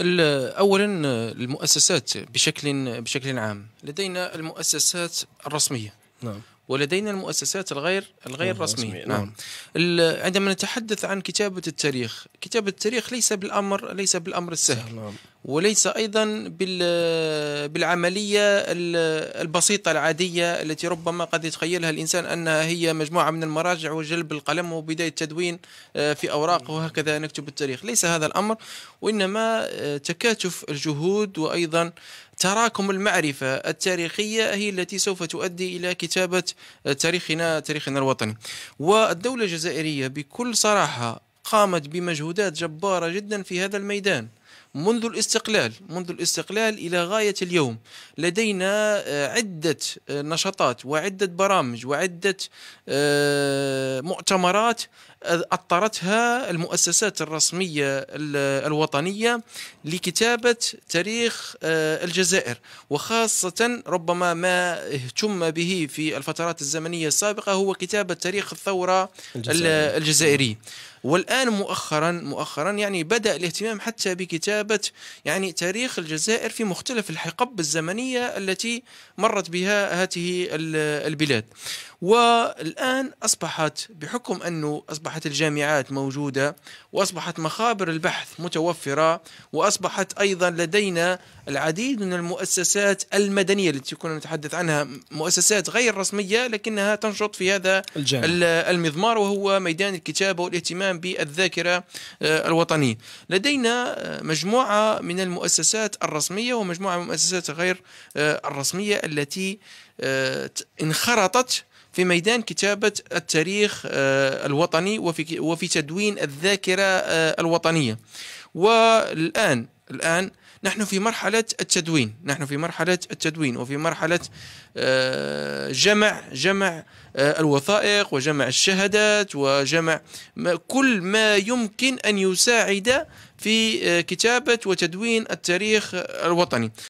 اولا المؤسسات بشكل بشكل عام لدينا المؤسسات الرسميه نعم ولدينا المؤسسات الغير الغير رسمية نعم, نعم. عندما نتحدث عن كتابة التاريخ كتابة التاريخ ليس بالأمر ليس بالأمر السهل نعم. وليس أيضا بالعملية البسيطة العادية التي ربما قد يتخيلها الإنسان أنها هي مجموعة من المراجع وجلب القلم وبداية تدوين آه، في أوراق وهكذا نكتب التاريخ ليس هذا الأمر وإنما آه، تكاتف الجهود وأيضا تراكم المعرفة التاريخية هي التي سوف تؤدي إلى كتابة آه، تاريخنا تاريخنا الوطني والدولة الجزائرية بكل صراحة قامت بمجهودات جبارة جدا في هذا الميدان منذ الاستقلال منذ الاستقلال إلى غاية اليوم لدينا آه، عدة آه، نشاطات وعدة برامج وعدة آه، مؤتمرات أطرتها المؤسسات الرسمية الوطنية لكتابة تاريخ الجزائر وخاصة ربما ما اهتم به في الفترات الزمنية السابقة هو كتابة تاريخ الثورة الجزائري والآن مؤخرا مؤخرا يعني بدأ الاهتمام حتى بكتابة كتابة يعني تاريخ الجزائر في مختلف الحقب الزمنية التي مرت بها هذه البلاد والآن أصبحت بحكم أنه أصبحت الجامعات موجودة وأصبحت مخابر البحث متوفرة وأصبحت أيضا لدينا العديد من المؤسسات المدنية التي كنا نتحدث عنها مؤسسات غير رسمية لكنها تنشط في هذا الجانب. المضمار وهو ميدان الكتابة والاهتمام بالذاكرة آه، الوطنية لدينا آه، مجموعة من المؤسسات الرسمية ومجموعة من المؤسسات غير آه، الرسمية التي آه، انخرطت في ميدان كتابة التاريخ آه، الوطني وفي تدوين الذاكرة الوطنية والآن الآن نحن في مرحلة التدوين نحن في مرحلة التدوين وفي مرحلة آه، جمع جمع آه، الوثائق وجمع الشهادات وجمع كل ما يمكن أن يساعد في آه، كتابة وتدوين التاريخ الوطني